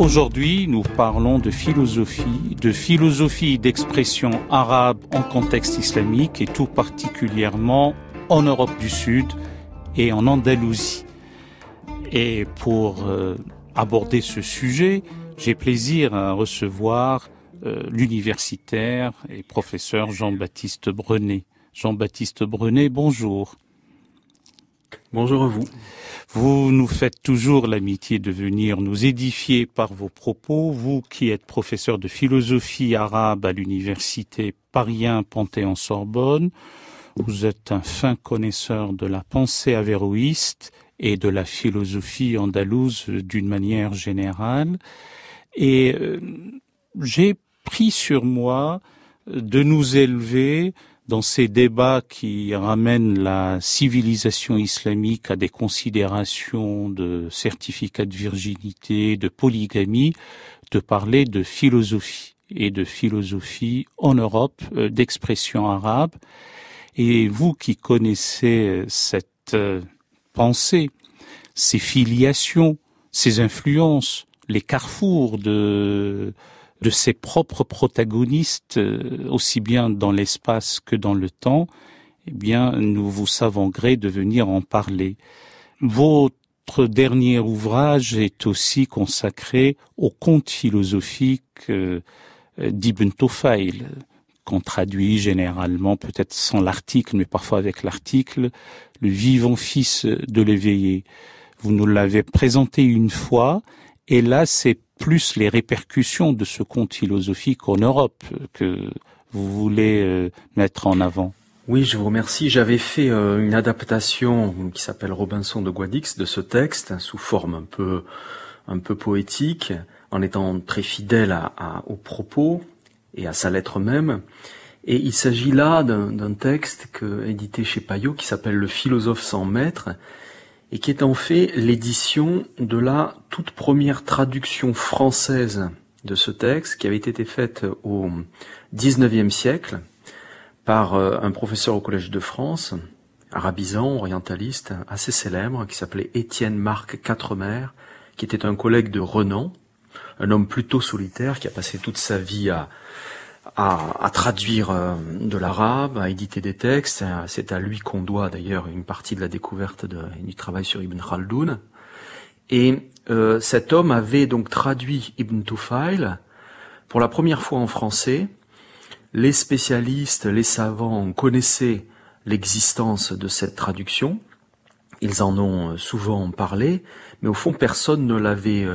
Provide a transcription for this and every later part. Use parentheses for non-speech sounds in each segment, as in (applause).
Aujourd'hui, nous parlons de philosophie, de philosophie d'expression arabe en contexte islamique et tout particulièrement en Europe du Sud et en Andalousie. Et pour euh, aborder ce sujet, j'ai plaisir à recevoir euh, l'universitaire et professeur Jean-Baptiste Brenet. Jean-Baptiste Brenet, bonjour. Bonjour à vous. Vous nous faites toujours l'amitié de venir nous édifier par vos propos, vous qui êtes professeur de philosophie arabe à l'université Paris Panthéon-Sorbonne. Vous êtes un fin connaisseur de la pensée avéroïste et de la philosophie andalouse d'une manière générale. Et euh, j'ai pris sur moi de nous élever dans ces débats qui ramènent la civilisation islamique à des considérations de certificat de virginité, de polygamie, de parler de philosophie et de philosophie en Europe, euh, d'expression arabe. Et vous qui connaissez euh, cette euh, pensée, ces filiations, ces influences, les carrefours de, de ses propres protagonistes, euh, aussi bien dans l'espace que dans le temps, eh bien, nous vous savons gré de venir en parler. Votre dernier ouvrage est aussi consacré au conte philosophique euh, d'Ibn Tufayl, qu'on traduit généralement, peut-être sans l'article, mais parfois avec l'article, le vivant fils de l'éveillé. Vous nous l'avez présenté une fois, et là, c'est plus les répercussions de ce conte philosophique en Europe que vous voulez euh, mettre en avant. Oui, je vous remercie. J'avais fait euh, une adaptation qui s'appelle Robinson de Guadix de ce texte sous forme un peu, un peu poétique, en étant très fidèle à, aux propos et à sa lettre même. Et il s'agit là d'un texte que, édité chez Payot qui s'appelle Le philosophe sans maître, et qui est en fait l'édition de la toute première traduction française de ce texte qui avait été faite au XIXe siècle par euh, un professeur au Collège de France, arabisant, orientaliste, assez célèbre, qui s'appelait Étienne Marc Quatremer, qui était un collègue de Renan, un homme plutôt solitaire qui a passé toute sa vie à, à, traduire euh, de l'arabe, à éditer des textes. C'est à lui qu'on doit d'ailleurs une partie de la découverte de, du travail sur Ibn Khaldun. Et euh, cet homme avait donc traduit Ibn Tufail pour la première fois en français. Les spécialistes, les savants connaissaient l'existence de cette traduction. Ils en ont euh, souvent parlé, mais au fond personne ne l'avait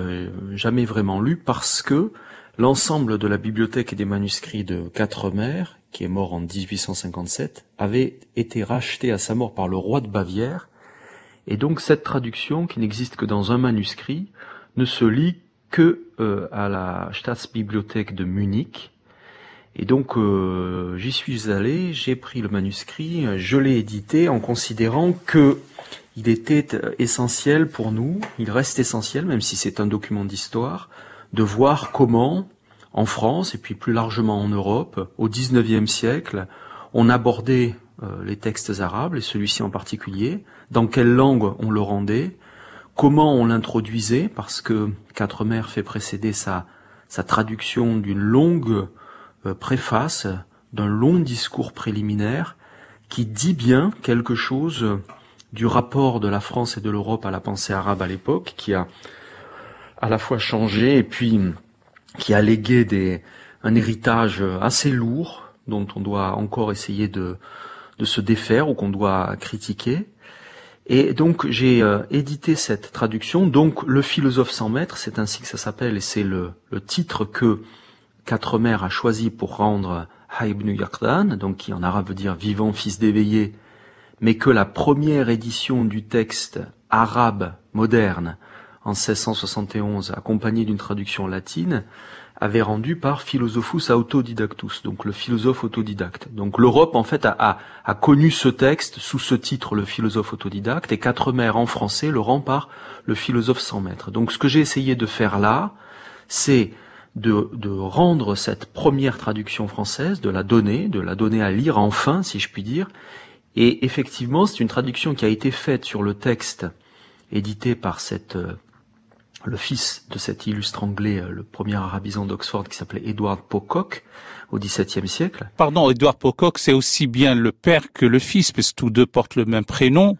jamais vraiment lu parce que L'ensemble de la bibliothèque et des manuscrits de Quatremer, qui est mort en 1857, avait été racheté à sa mort par le roi de Bavière, et donc cette traduction, qui n'existe que dans un manuscrit, ne se lit que euh, à la Staatsbibliothek de Munich. Et donc euh, j'y suis allé, j'ai pris le manuscrit, je l'ai édité en considérant que il était essentiel pour nous, il reste essentiel, même si c'est un document d'histoire, de voir comment, en France et puis plus largement en Europe, au XIXe siècle, on abordait euh, les textes arabes, et celui-ci en particulier, dans quelle langue on le rendait, comment on l'introduisait, parce que Quatre Mères fait précéder sa, sa traduction d'une longue euh, préface, d'un long discours préliminaire, qui dit bien quelque chose du rapport de la France et de l'Europe à la pensée arabe à l'époque, qui a à la fois changé et puis hum, qui a légué des, un héritage assez lourd dont on doit encore essayer de, se défaire ou qu'on doit critiquer. Et donc j'ai euh, édité cette traduction, donc Le philosophe sans maître, c'est ainsi que ça s'appelle et c'est le, titre que Quatre Mères a choisi pour rendre Haïbnu Yakdan, donc qui en arabe veut dire vivant fils d'éveillé, mais que la première édition du texte arabe moderne en 1671, accompagné d'une traduction latine, avait rendu par Philosophus Autodidactus, donc le philosophe autodidacte. Donc l'Europe, en fait, a, connu ce texte sous ce titre, le philosophe autodidacte, et Quatre Mères en français le rend par le philosophe sans maître. Donc ce que j'ai essayé de faire là, c'est de, rendre cette première traduction française, de la donner, de la donner à lire enfin, si je puis dire. Et effectivement, c'est une traduction qui a été faite sur le texte édité par cette euh, le fils de cet illustre anglais, euh, le premier arabisant d'Oxford qui s'appelait Edward Pocock au XVIIe siècle. Pardon, Edward Pocock, c'est aussi bien le père que le fils, parce que tous deux portent le même prénom.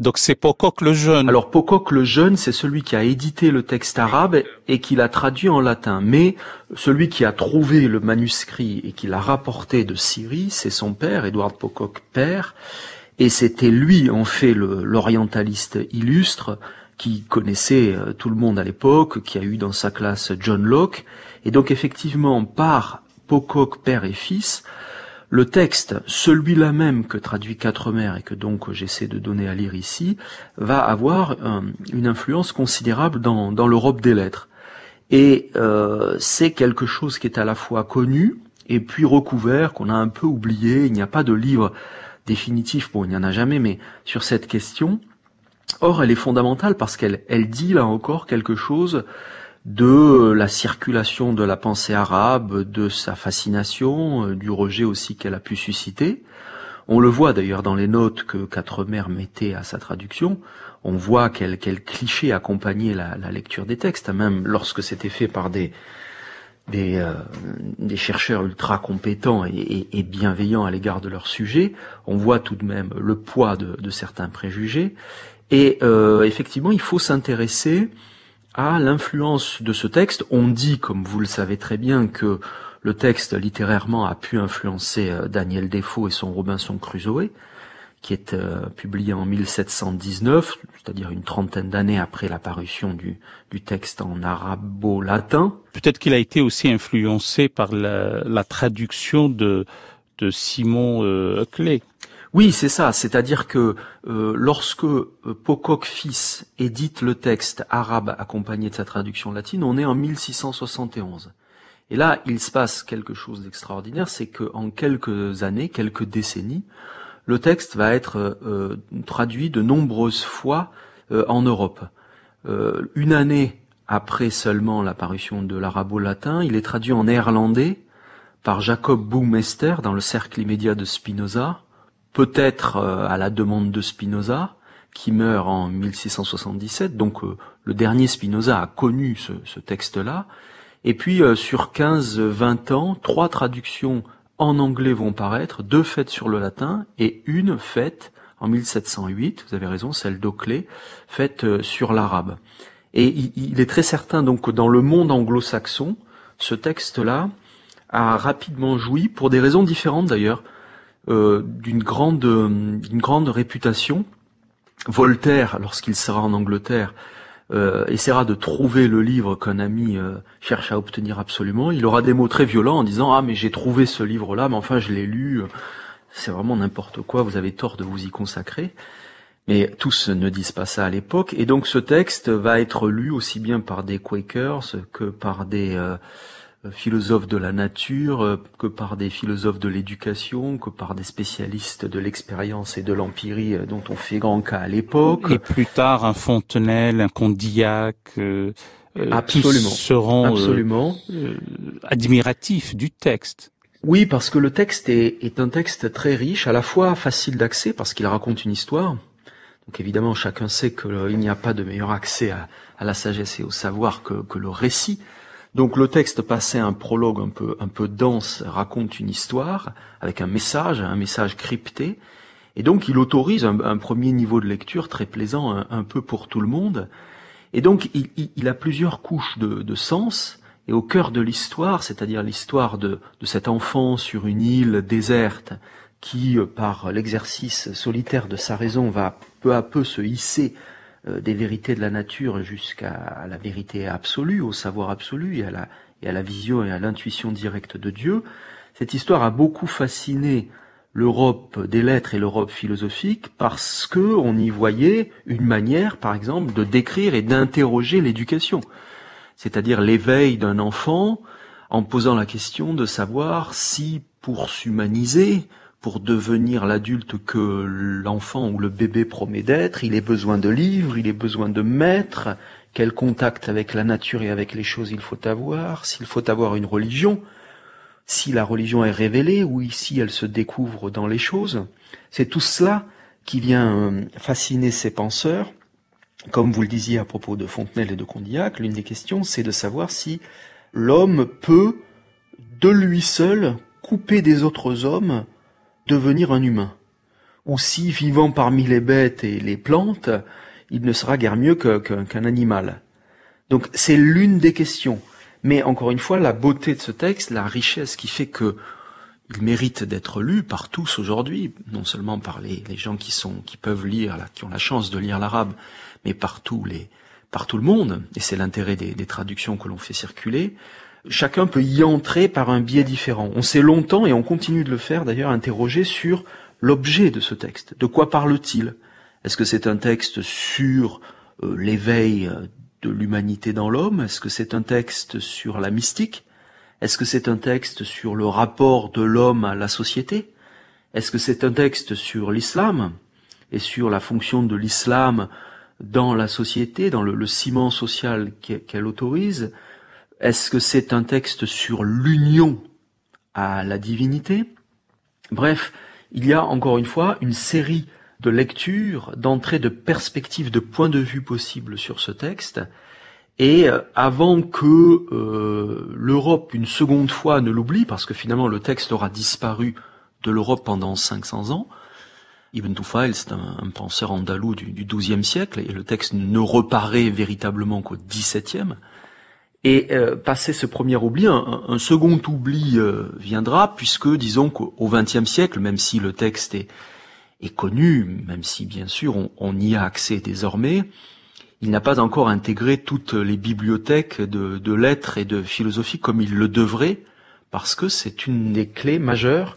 Donc c'est Pocock le jeune. Alors Pocock le jeune, c'est celui qui a édité le texte arabe et qui l'a traduit en latin. Mais celui qui a trouvé le manuscrit et qui l'a rapporté de Syrie, c'est son père, Edward Pocock père. Et c'était lui, en fait, l'orientaliste illustre, qui connaissait euh, tout le monde à l'époque, qui a eu dans sa classe John Locke. Et donc effectivement, par Pocock, père et fils, le texte, celui-là même que traduit Quatre Mères et que donc j'essaie de donner à lire ici, va avoir euh, une influence considérable dans, dans l'Europe des lettres. Et euh, c'est quelque chose qui est à la fois connu et puis recouvert, qu'on a un peu oublié. Il n'y a pas de livre définitif, bon, il n'y en a jamais, mais sur cette question, Or, elle est fondamentale parce qu'elle elle dit là encore quelque chose de la circulation de la pensée arabe, de sa fascination, euh, du rejet aussi qu'elle a pu susciter. On le voit d'ailleurs dans les notes que Mères mettait à sa traduction. On voit quel, quel cliché accompagnait la, lecture des textes, même lorsque c'était fait par des, des, euh, chercheurs ultra compétents et, bienveillants à l'égard de leur sujet, on voit tout de même le poids de, de certains préjugés et euh, effectivement, il faut s'intéresser à l'influence de ce texte. On dit, comme vous le savez très bien, que le texte littérairement a pu influencer euh, Daniel Defoe et son Robinson Crusoe, qui est euh, publié en 1719, c'est-à-dire une trentaine d'années après la parution du, texte en arabo-latin. Peut-être qu'il a été aussi influencé par la, traduction de, de Simon euh, oui, c'est ça. C'est-à-dire que euh, lorsque euh, Pocock fils édite le texte arabe accompagné de sa traduction latine, on est en 1671. Et là, il se passe quelque chose d'extraordinaire, c'est que en quelques années, quelques décennies, le texte va être euh, traduit de nombreuses fois en Europe. une année après seulement l'apparition de l'arabo-latin, il est traduit en néerlandais par Jacob Boumester dans le cercle immédiat de Spinoza peut-être euh, à la demande de Spinoza, qui meurt en 1677, donc euh, le dernier Spinoza a connu ce, texte-là, et puis euh, sur 15-20 ans, trois traductions en anglais vont paraître, deux faites sur le latin et une faite en 1708, vous avez raison, celle d'Oclé, faite sur l'arabe. Et il est très certain donc que dans le monde anglo-saxon, ce texte-là a rapidement joui, pour des raisons différentes d'ailleurs, euh, d'une grande, euh, grande réputation. Voltaire, lorsqu'il sera en Angleterre, euh, essaiera de trouver le livre qu'un ami euh, cherche à obtenir absolument. Il aura des mots très violents en disant ah mais j'ai trouvé ce livre-là, mais enfin je l'ai lu, c'est vraiment n'importe quoi. Vous avez tort de vous y consacrer. Mais tous ne disent pas ça à l'époque. Et donc ce texte va être lu aussi bien par des Quakers que par des euh, philosophes de la nature euh, que par des philosophes de l'éducation, que par des spécialistes de l'expérience et de l'empirie euh, dont on fait grand cas à l'époque. Et plus tard, un Fontenelle, un Condillac. Euh, absolument. seront absolument. admiratifs du texte. Oui, parce que le texte est, un texte très riche, à la fois facile d'accès parce qu'il raconte une histoire. Donc évidemment, chacun sait qu'il n'y a pas de meilleur accès à, la sagesse et au savoir que, que le récit. Donc le texte passait un prologue un peu, dense raconte une histoire avec un message, un message crypté, et donc il autorise un, premier niveau de lecture très plaisant un, peu pour tout le monde. Et donc il, a plusieurs couches de, de, sens, et au cœur de l'histoire, c'est-à-dire l'histoire de, de cet enfant sur une île déserte, qui, euh, par l'exercice solitaire de sa raison, va peu à peu se hisser euh, des vérités de la nature jusqu'à la vérité absolue, au savoir absolu et à la, vision et à l'intuition directe de Dieu. Cette histoire a beaucoup fasciné l'Europe des lettres et l'Europe philosophique parce que on y voyait une manière, par exemple, de décrire et d'interroger l'éducation, c'est-à-dire l'éveil d'un enfant en posant la question de savoir si, pour s'humaniser, pour devenir l'adulte que l'enfant ou le bébé promet d'être, il ait besoin de livres, il est besoin de maîtres, quel contact avec la nature et avec les choses il faut avoir, s'il faut avoir une religion, si la religion est révélée ou si elle se découvre dans les choses. C'est tout cela qui vient euh, fasciner ces penseurs. Comme vous le disiez à propos de Fontenelle et de Condillac, l'une des questions, c'est de savoir si l'homme peut, de lui seul, couper des autres hommes devenir un humain. Ou si, vivant parmi les bêtes et les plantes, il ne sera guère mieux qu'un animal. Donc c'est l'une des questions. Mais encore une fois, la beauté de ce texte, la richesse qui fait que il mérite d'être lu par tous aujourd'hui, non seulement par les, gens qui sont qui peuvent lire, qui ont la chance de lire l'arabe, mais par tous les par tout le monde. Et c'est l'intérêt des traductions que l'on fait circuler chacun peut y entrer par un biais différent. On s'est longtemps, et on continue de le faire d'ailleurs, interrogé sur l'objet de ce texte. De quoi parle-t-il Est-ce que c'est un texte sur euh, l'éveil euh, de l'humanité dans l'homme Est-ce que c'est un texte sur la mystique Est-ce que c'est un texte sur le rapport de l'homme à la société Est-ce que c'est un texte sur l'islam et sur la fonction de l'islam dans la société, dans le ciment social qu'elle autorise est-ce que c'est un texte sur l'union à la divinité Bref, il y a encore une fois une série de lectures, d'entrées de perspectives, de points de vue possibles sur ce texte. Et euh, avant que euh, l'Europe, une seconde fois, ne l'oublie, parce que finalement le texte aura disparu de l'Europe pendant 500 ans, Ibn Tufail, c'est un, penseur andalou du, du XIIe siècle, et le texte ne reparaît véritablement qu'au XVIIe, et euh, passé ce premier oubli, un, second oubli euh, viendra, puisque disons qu'au XXe siècle, même si le texte est, est connu, même si bien sûr on, y a accès désormais, il n'a pas encore intégré toutes les bibliothèques de, lettres et de philosophie comme il le devrait, parce que c'est une des clés majeures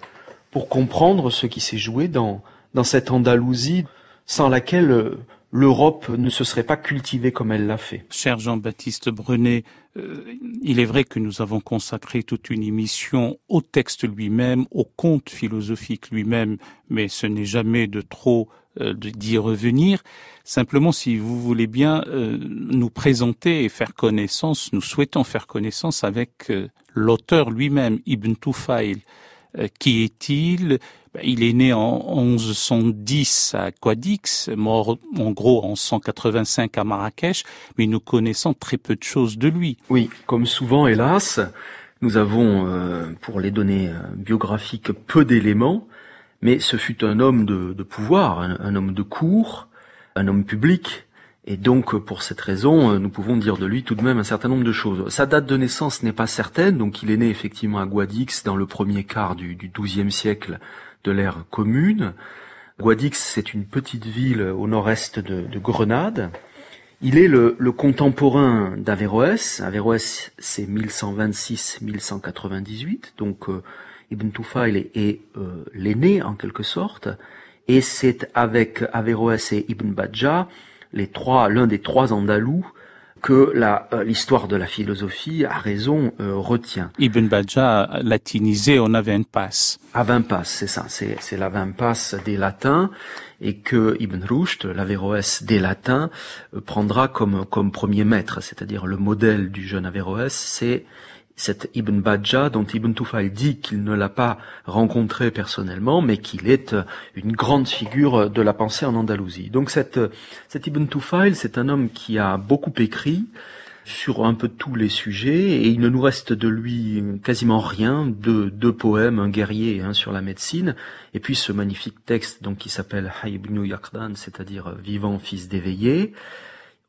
pour comprendre ce qui s'est joué dans, dans cette Andalousie sans laquelle euh, l'Europe ne se serait pas cultivée comme elle l'a fait. Cher Jean-Baptiste Brenet, euh, il est vrai que nous avons consacré toute une émission au texte lui-même, au conte philosophique lui-même, mais ce n'est jamais de trop euh, d'y revenir. Simplement, si vous voulez bien euh, nous présenter et faire connaissance, nous souhaitons faire connaissance avec l'auteur lui-même, Ibn Euh, Qui est-il ben, il est né en 1110 à Guadix, mort en gros en 185 à Marrakech, mais nous connaissons très peu de choses de lui. Oui, comme souvent, hélas, nous avons, euh, pour les données euh, biographiques, peu d'éléments, mais ce fut un homme de, pouvoir, un, homme de cour, un homme public, et donc, pour cette raison, euh, nous pouvons dire de lui tout de même un certain nombre de choses. Sa date de naissance n'est pas certaine, donc il est né effectivement à Guadix dans le premier quart du, du XIIe siècle de l'ère commune. Guadix, c'est une petite ville au nord-est de, Grenade. Il est le, contemporain d'Averroès. Averroès, c'est 1126-1198, donc euh, Ibn Toufa est, est euh, l'aîné en quelque sorte, et c'est avec Averroès et Ibn Badja, les trois, l'un des trois Andalous, que euh, l'histoire de la philosophie, a raison, euh, retient. Ibn Bajjah, latinisé, on avait une passe. À 20 c'est ça, c'est la 20 passe des latins, et que Ibn Rushd, l'Averroès des latins, euh, prendra comme, comme premier maître, c'est-à-dire le modèle du jeune Averroès, c'est cet Ibn Badja, dont Ibn Tufayl dit qu'il ne l'a pas rencontré personnellement, mais qu'il est euh, une grande figure euh, de la pensée en Andalousie. Donc euh, cet Ibn Tufayl, c'est un homme qui a beaucoup écrit sur un peu tous les sujets, et il ne nous reste de lui quasiment rien, deux, deux poèmes, un guerrier hein, sur la médecine, et puis ce magnifique texte donc qui s'appelle ibn Yaqdan, c'est-à-dire Vivant fils d'éveillé.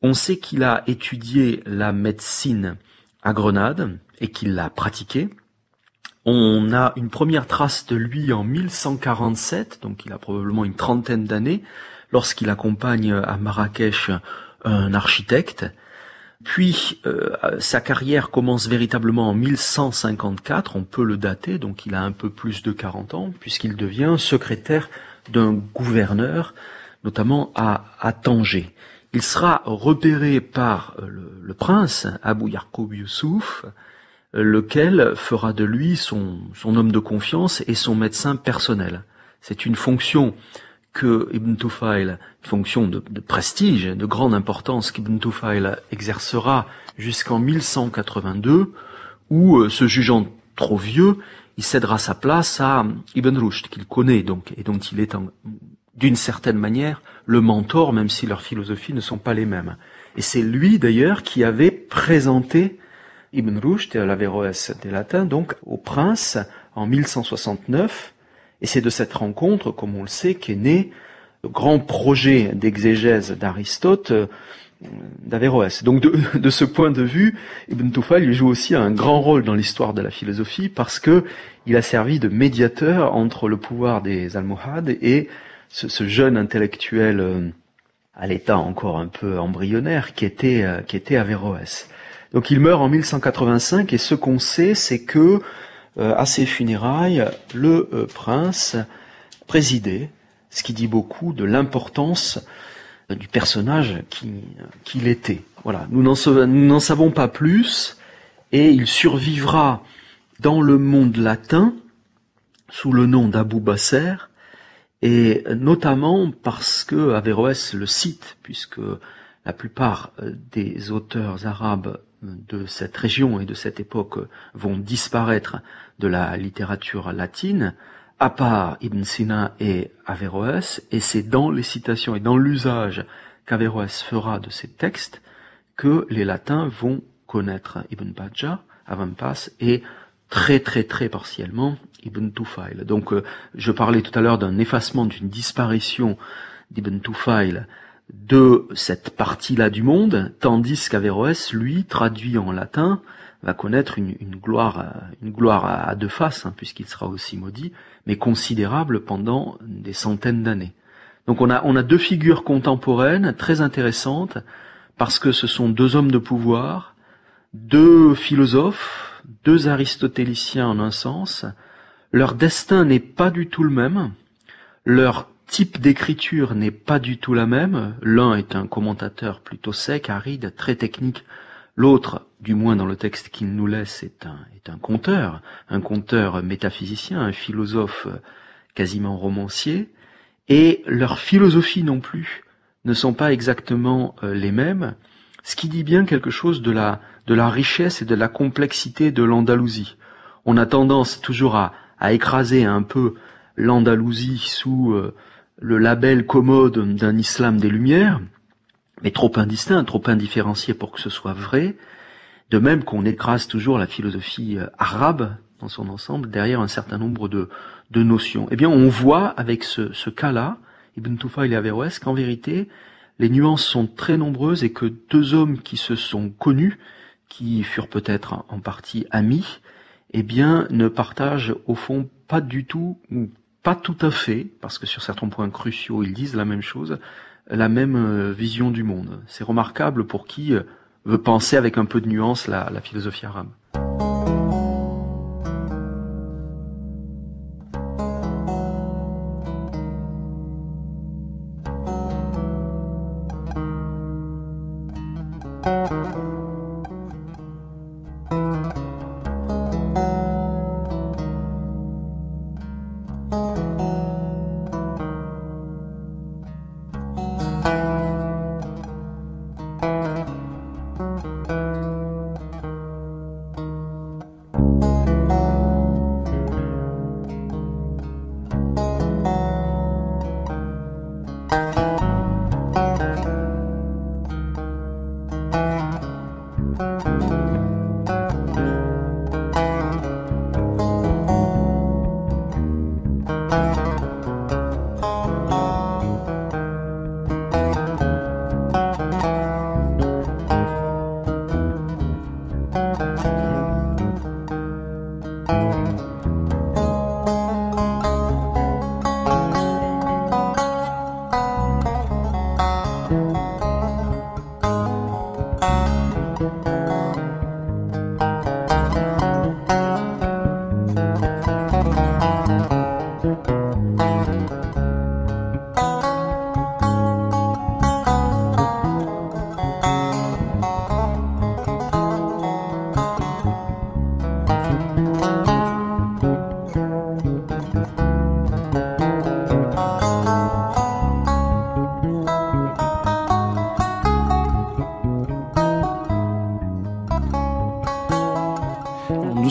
On sait qu'il a étudié la médecine à Grenade, et qu'il l'a pratiqué. On a une première trace de lui en 1147, donc il a probablement une trentaine d'années, lorsqu'il accompagne à Marrakech un architecte. Puis euh, sa carrière commence véritablement en 1154, on peut le dater, donc il a un peu plus de 40 ans, puisqu'il devient secrétaire d'un gouverneur, notamment à, à Tanger. Il sera repéré par euh, le, prince Abou Yarkoub Youssouf, lequel fera de lui son, homme de confiance et son médecin personnel. C'est une fonction que Ibn Tufail, fonction de, prestige, de grande importance qu'Ibn Tufayl exercera jusqu'en 1182, où, euh, se jugeant trop vieux, il cédera sa place à Ibn Rushd, qu'il connaît donc, et dont il est d'une certaine manière le mentor, même si leurs philosophies ne sont pas les mêmes. Et c'est lui d'ailleurs qui avait présenté Ibn Rushd l'Averroès des Latins, donc au prince en 1169, et c'est de cette rencontre, comme on le sait, qu'est né le grand projet d'exégèse d'Aristote euh, d'Averroès. Donc (laughs) de, ce point de vue, Ibn Tufayl joue aussi un grand rôle dans l'histoire de la philosophie parce que il a servi de médiateur entre le pouvoir des Almohades et ce, jeune intellectuel euh, à l'état encore un peu embryonnaire qui était, euh, qui était Averroès. Donc il meurt en 1185 et ce qu'on sait, c'est que euh, à ses funérailles, le euh, prince présidait, ce qui dit beaucoup de l'importance euh, du personnage qu'il était. Voilà, nous n'en savons pas plus et il survivra dans le monde latin sous le nom d'Abou Basser et notamment parce que Averroès le cite puisque la plupart des auteurs arabes de cette région et de cette époque vont disparaître de la littérature latine, à part Ibn Sina et Averroès, et c'est dans les citations et dans l'usage qu'Averroès fera de ces textes que les latins vont connaître Ibn Bajjah, Avampas, et très très très partiellement Ibn Tufail. Donc euh, je parlais tout à l'heure d'un effacement, d'une disparition d'Ibn Tufail de cette partie-là du monde, tandis qu'Averroès, lui, traduit en latin, va connaître une, gloire, euh, une gloire à, deux faces, hein, puisqu'il sera aussi maudit, mais considérable pendant des centaines d'années. Donc on a, on a deux figures contemporaines très intéressantes, parce que ce sont deux hommes de pouvoir, deux philosophes, deux aristotéliciens en un sens, leur destin n'est pas du tout le même, leur type d'écriture n'est pas du tout la même. L'un est un commentateur plutôt sec, aride, très technique. L'autre, du moins dans le texte qu'il nous laisse, est un, est un conteur, un conteur métaphysicien, un philosophe quasiment romancier. Et leurs philosophies non plus ne sont pas exactement euh, les mêmes, ce qui dit bien quelque chose de la, de la richesse et de la complexité de l'Andalousie. On a tendance toujours à, à écraser un peu l'Andalousie sous euh, le label commode d'un islam des Lumières, mais trop indistinct, trop indifférencié pour que ce soit vrai, de même qu'on écrase toujours la philosophie euh, arabe dans son ensemble derrière un certain nombre de, de notions. Eh bien, on voit avec ce, cas-là, Ibn Tufayl et Averroès, qu'en vérité, les nuances sont très nombreuses et que deux hommes qui se sont connus, qui furent peut-être en partie amis, eh bien, ne partagent au fond pas du tout, pas tout à fait, parce que sur certains points cruciaux, ils disent la même chose, la même euh, vision du monde. C'est remarquable pour qui euh, veut penser avec un peu de nuance la, philosophie arabe.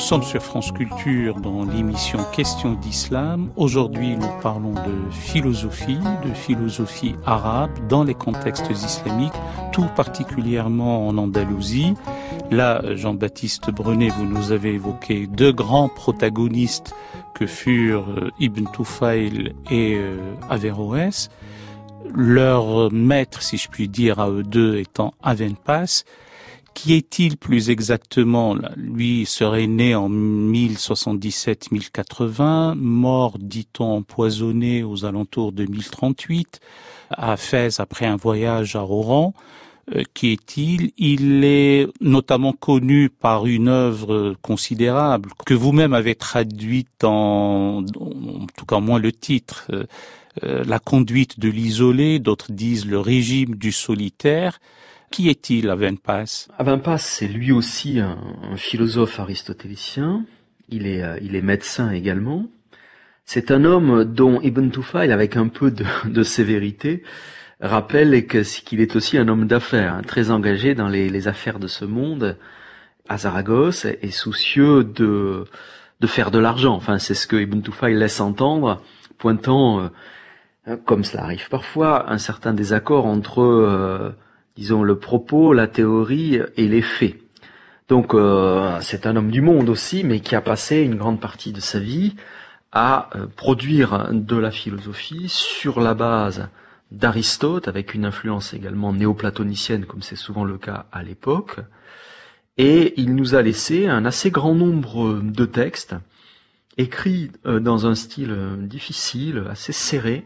sommes sur France Culture dans l'émission Question d'Islam. Aujourd'hui, nous parlons de philosophie, de philosophie arabe dans les contextes islamiques, tout particulièrement en Andalousie. Là, Jean-Baptiste Brunet, vous nous avez évoqué deux grands protagonistes que furent euh, Ibn Tufail et euh, Averroès. Leur maître, si je puis dire, à eux deux étant Avenpas. Qui est-il plus exactement Lui serait né en 1077-1080, mort, dit-on, empoisonné aux alentours de 1038, à Fès après un voyage à Oran. Euh, qui est-il Il est notamment connu par une œuvre considérable que vous-même avez traduite en, en tout cas moins le titre, euh, euh, La conduite de l'isolé, d'autres disent Le régime du solitaire. Qui est-il, Avenpas Avenpas, c'est lui aussi un, philosophe aristotélicien. Il est, euh, il est médecin également. C'est un homme dont Ibn Tufayl, avec un peu de, (laughs) de sévérité, rappelle que qu'il est aussi un homme d'affaires, hein, très engagé dans les, affaires de ce monde à Saragosse et soucieux de, de faire de l'argent. Enfin, c'est ce que Ibn Tufayl laisse entendre, pointant, euh, comme cela arrive parfois, un certain désaccord entre euh, disons, le propos, la théorie et les faits. Donc euh, c'est un homme du monde aussi, mais qui a passé une grande partie de sa vie à euh, produire de la philosophie sur la base d'Aristote, avec une influence également néoplatonicienne, comme c'est souvent le cas à l'époque. Et il nous a laissé un assez grand nombre de textes, écrits euh, dans un style difficile, assez serré.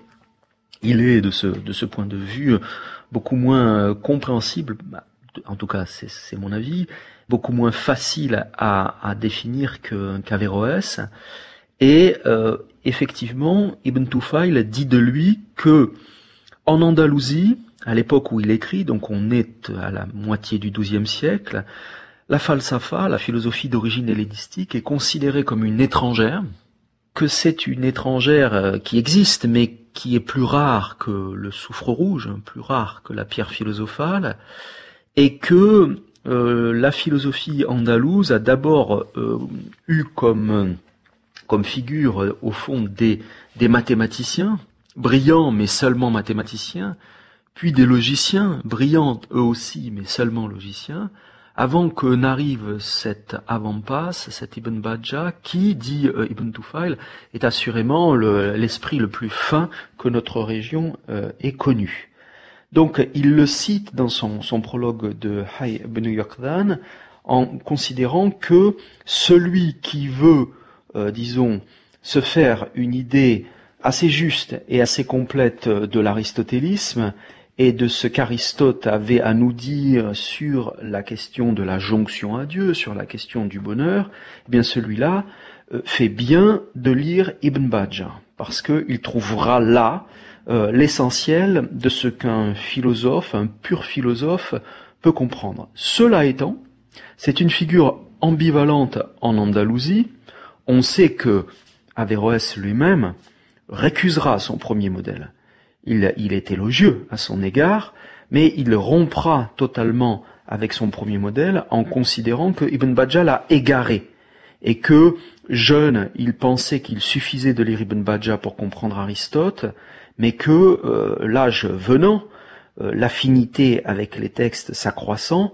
Il est, de de ce point de vue, beaucoup moins euh, compréhensible, bah, en tout cas c'est mon avis, beaucoup moins facile à, définir qu'Averroès. et euh, effectivement, Ibn Tufayl dit de lui que en Andalousie, à l'époque où il écrit, donc on est à la moitié du XIIe siècle, la falsafa, la philosophie d'origine hellénistique, est considérée comme une étrangère, que c'est une étrangère euh, qui existe, mais qui est plus rare que le soufre rouge, hein, plus rare que la pierre philosophale, et que euh, la philosophie andalouse a d'abord euh, eu comme, comme figure euh, au fond des, des mathématiciens, brillants mais seulement mathématiciens, puis des logiciens, brillants eux aussi mais seulement logiciens, avant que n'arrive cet avant-passe, cet Ibn Bajjah, qui, dit euh, Ibn Tufail, est assurément l'esprit le, plus fin que notre région euh, ait connu. Donc il le cite dans son, prologue de Hay ibn Yaqdan en considérant que celui qui veut, euh, disons, se faire une idée assez juste et assez complète de l'aristotélisme, et de ce qu'Aristote avait à nous dire sur la question de la jonction à Dieu, sur la question du bonheur, eh bien celui-là euh, fait bien de lire Ibn Bajjah, parce qu'il trouvera là euh, l'essentiel de ce qu'un philosophe, un pur philosophe, peut comprendre. Cela étant, c'est une figure ambivalente en Andalousie. On sait que Averroès lui-même récusera son premier modèle il, il est élogieux à son égard, mais il rompra totalement avec son premier modèle en considérant que Ibn Bajjah l'a égaré et que jeune, il pensait qu'il suffisait de lire Ibn Bajjah pour comprendre Aristote, mais que euh, l'âge venant, euh, l'affinité avec les textes s'accroissant,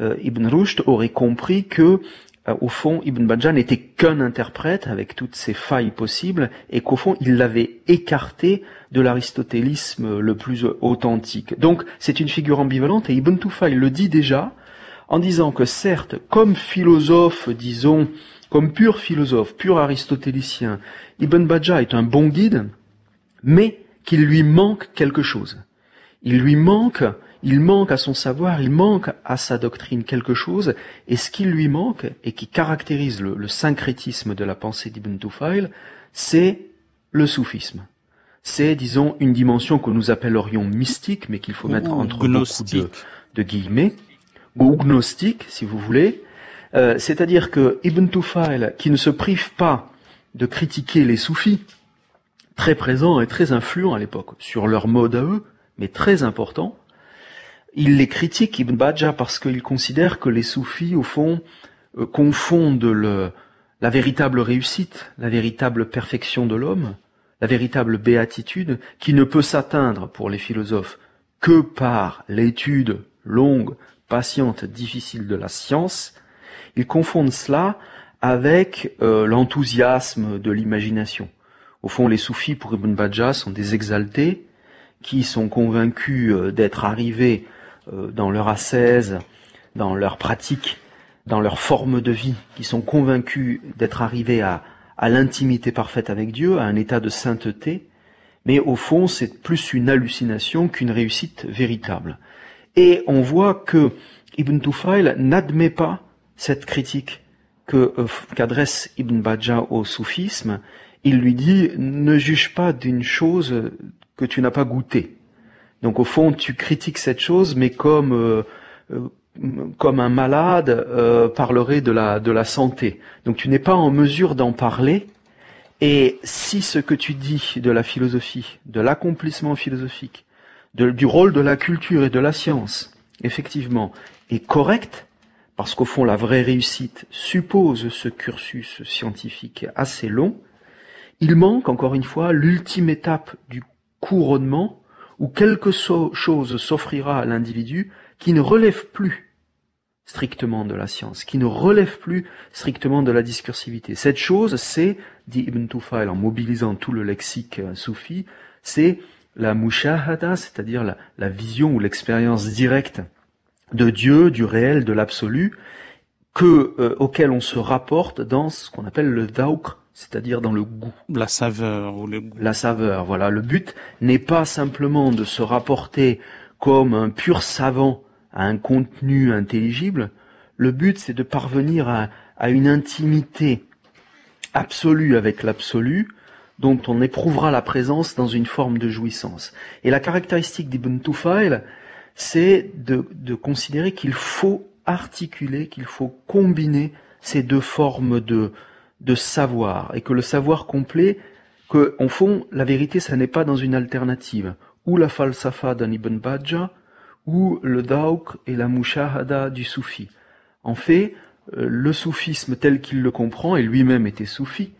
euh, Ibn Rushd aurait compris que euh, au fond, Ibn Bajjah n'était qu'un interprète avec toutes ses failles possibles et qu'au fond, il l'avait écarté de l'aristotélisme le plus authentique. Donc, c'est une figure ambivalente et Ibn Tufayl le dit déjà en disant que certes, comme philosophe, disons, comme pur philosophe, pur aristotélicien, Ibn Bajjah est un bon guide, mais qu'il lui manque quelque chose. Il lui manque il manque à son savoir, il manque à sa doctrine quelque chose, et ce qui lui manque, et qui caractérise le, syncrétisme de la pensée d'Ibn Tufayl, c'est le soufisme. C'est, disons, une dimension que nous appellerions mystique, mais qu'il faut mettre entre beaucoup de, guillemets, ou gnostique, si vous voulez. Euh, c'est-à-dire que Ibn Tufayl, qui ne se prive pas de critiquer les soufis, très présents et très influents à l'époque, sur leur mode à eux, mais très important, il les critique, Ibn Bajjah, parce qu'il considère que les soufis, au fond, euh, confondent le, la véritable réussite, la véritable perfection de l'homme, la véritable béatitude, qui ne peut s'atteindre pour les philosophes que par l'étude longue, patiente, difficile de la science, ils confondent cela avec euh, l'enthousiasme de l'imagination. Au fond, les soufis pour Ibn Bajjah sont des exaltés qui sont convaincus euh, d'être arrivés euh, dans leur assaise, dans leur pratique, dans leur forme de vie, qui sont convaincus d'être arrivés à, l'intimité parfaite avec Dieu, à un état de sainteté, mais au fond c'est plus une hallucination qu'une réussite véritable. Et on voit que Ibn Tufail n'admet pas cette critique que euh, qu'adresse Ibn Bajjah au soufisme. Il lui dit ne juge pas d'une chose que tu n'as pas goûtée. Donc au fond, tu critiques cette chose, mais comme euh, euh, comme un malade euh, parlerait de la de la santé. Donc tu n'es pas en mesure d'en parler. Et si ce que tu dis de la philosophie, de l'accomplissement philosophique, du rôle de la culture et de la science, effectivement, est correct, parce qu'au fond la vraie réussite suppose ce cursus scientifique assez long, il manque encore une fois l'ultime étape du couronnement où quelque chose s'offrira à l'individu qui ne relève plus strictement de la science, qui ne relève plus strictement de la discursivité. Cette chose, c'est, dit Ibn Tufayl en mobilisant tout le lexique euh, soufi, c'est la mushahada, c'est-à-dire la, vision ou l'expérience directe de Dieu, du réel, de l'absolu, que euh, auquel on se rapporte dans ce qu'on appelle le daouk, c'est-à-dire dans le goût. La saveur ou La saveur, voilà. Le but n'est pas simplement de se rapporter comme un pur savant à un contenu intelligible, le but c'est de parvenir à, une intimité absolue avec l'absolu, dont on éprouvera la présence dans une forme de jouissance. Et la caractéristique d'Ibn Tufail, c'est de considérer qu'il faut articuler, qu'il faut combiner ces deux formes de, de savoir, et que le savoir complet, que, en fond, la vérité, ça n'est pas dans une alternative, ou la falsafa d'un Ibn Badja ou le daouk et la mushahada du soufi. En fait, euh, le soufisme tel qu'il le comprend, et lui-même était soufi,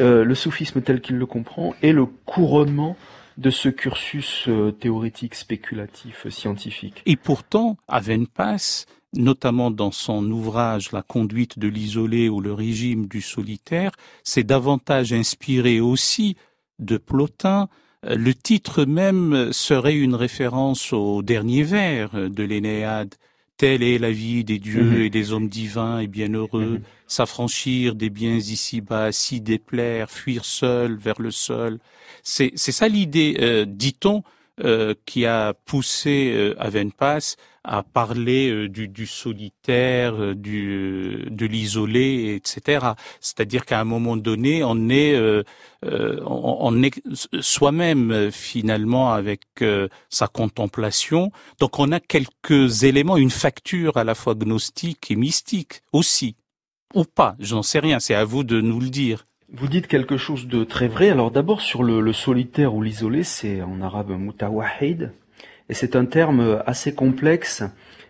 euh, le soufisme tel qu'il le comprend est le couronnement de ce cursus théorique euh, théorétique, spéculatif, scientifique. Et pourtant, à Venpas, notamment dans son ouvrage La conduite de l'isolé ou le régime du solitaire, c'est davantage inspiré aussi de Plotin. Euh, le titre même serait une référence au dernier vers de l'Énéade. Telle est la vie des dieux mhm. et des hommes divins et bienheureux, mhm. s'affranchir des biens ici-bas, s'y déplaire, fuir seul vers le sol. C'est ça l'idée, euh, dit-on, euh, qui a poussé euh, Venpas à parler euh, du, du, solitaire, euh, du, de l'isolé, etc. C'est-à-dire qu'à un moment donné, on est, on, est soi-même finalement avec sa contemplation. Donc on a quelques éléments, une facture à la fois gnostique et mystique aussi. Ou pas, j'en sais rien, c'est à vous de nous le dire. Vous dites quelque chose de très vrai. Alors d'abord sur le, solitaire ou l'isolé, c'est en arabe mutawahid, et c'est un terme assez complexe,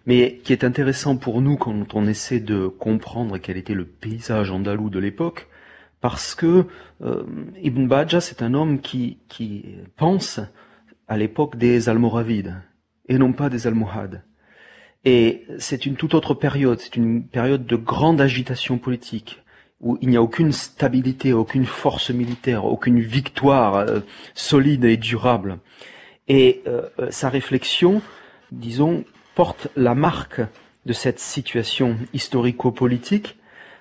mais qui est intéressant pour nous quand on essaie de comprendre quel était le paysage andalou de l'époque, parce que euh, Ibn Bajjah, c'est un homme qui, qui pense à l'époque des Almoravides, et non pas des Almohades. Et c'est une toute autre période, c'est une période de grande agitation politique, où il n'y a aucune stabilité, aucune force militaire, aucune victoire euh, solide et durable. Et euh, euh, sa réflexion, disons, porte la marque de cette situation historico-politique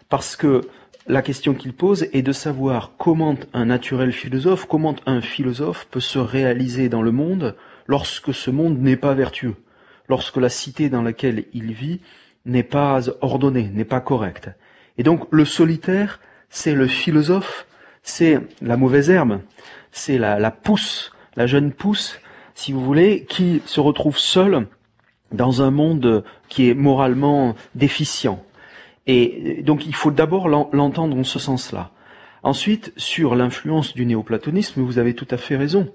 parce que la question qu'il pose est de savoir comment un naturel philosophe, comment un philosophe peut se réaliser dans le monde lorsque ce monde n'est pas vertueux, lorsque la cité dans laquelle il vit n'est pas ordonnée, n'est pas correcte. Et donc le solitaire, c'est le philosophe, c'est la mauvaise herbe, c'est la, la pousse, la jeune pousse, si vous voulez, qui se retrouve seule dans un monde qui est moralement déficient. Et donc il faut d'abord l'entendre en ce sens-là. Ensuite, sur l'influence du néoplatonisme, vous avez tout à fait raison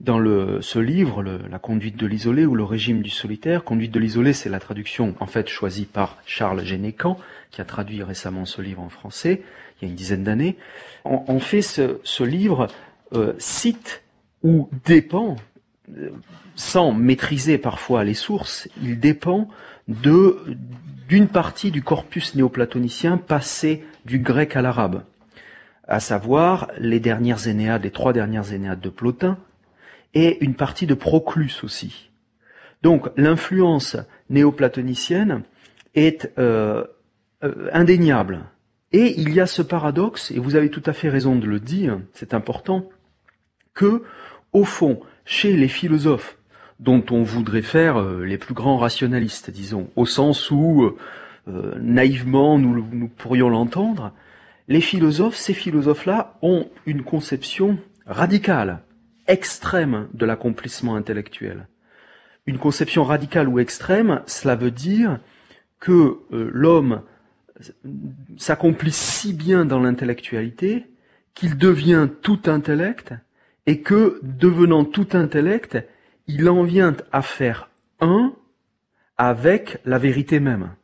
dans ce livre, La conduite de l'isolé ou le régime du solitaire, conduite de l'isolé, c'est la traduction en fait choisie par Charles Génécan, qui a traduit récemment ce livre en français, il y a une dizaine d'années. En, fait, ce, livre euh, cite ou dépend, euh, sans maîtriser parfois les sources, il dépend de d'une partie du corpus néoplatonicien passé du grec à l'arabe, à savoir les dernières Énéades, les trois dernières Énéades de Plotin, et une partie de Proclus aussi. Donc l'influence néoplatonicienne est euh, euh, indéniable. Et il y a ce paradoxe, et vous avez tout à fait raison de le dire, c'est important, que, au fond, chez les philosophes, dont on voudrait faire euh, les plus grands rationalistes, disons, au sens où, naïvement, nous pourrions l'entendre, les philosophes, ces philosophes-là, ont une conception radicale extrême de l'accomplissement intellectuel. Une conception radicale ou extrême, cela veut dire que euh, l'homme s'accomplit si bien dans l'intellectualité qu'il devient tout intellect et que, devenant tout intellect, il en vient à faire un avec la vérité même.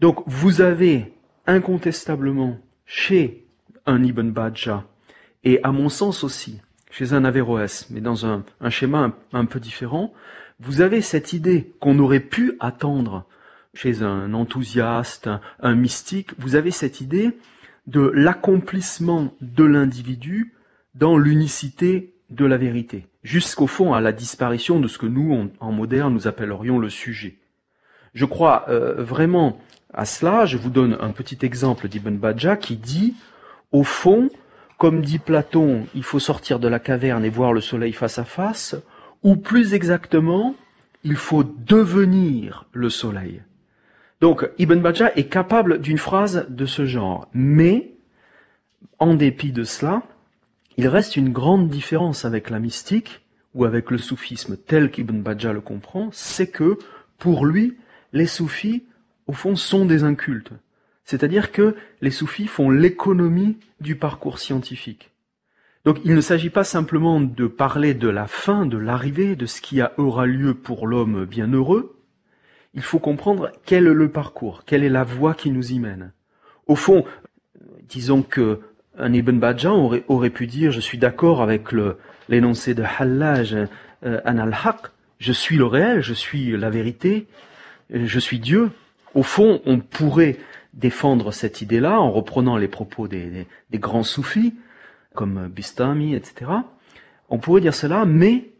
Donc vous avez incontestablement chez un Ibn Bajjah, et à mon sens aussi, chez un Averroès, mais dans un, schéma un, peu différent, vous avez cette idée qu'on aurait pu attendre chez un enthousiaste, un, mystique, vous avez cette idée de l'accomplissement de l'individu dans l'unicité de la vérité, jusqu'au fond à la disparition de ce que nous, en moderne, nous appellerions le sujet. Je crois euh, vraiment à cela, je vous donne un petit exemple d'Ibn Bajjah qui dit, au fond, comme dit Platon, il faut sortir de la caverne et voir le soleil face à face, ou plus exactement, il faut devenir le soleil. Donc Ibn Bajjah est capable d'une phrase de ce genre, mais en dépit de cela, il reste une grande différence avec la mystique ou avec le soufisme tel qu'Ibn Bajjah le comprend, c'est que pour lui, les soufis au fond sont des incultes. C'est-à-dire que les soufis font l'économie du parcours scientifique. Donc il ne s'agit pas simplement de parler de la fin, de l'arrivée, de ce qui aura lieu pour l'homme bienheureux. Il faut comprendre quel est le parcours, quelle est la voie qui nous y mène. Au fond, disons que un Ibn Bajjan aurait, aurait, pu dire je suis d'accord avec l'énoncé de Hallaj euh, an al-Haq, je suis le réel, je suis la vérité, je suis Dieu. Au fond, on pourrait défendre cette idée-là en reprenant les propos des, grands soufis, comme Bistami, etc. On pourrait dire cela, mais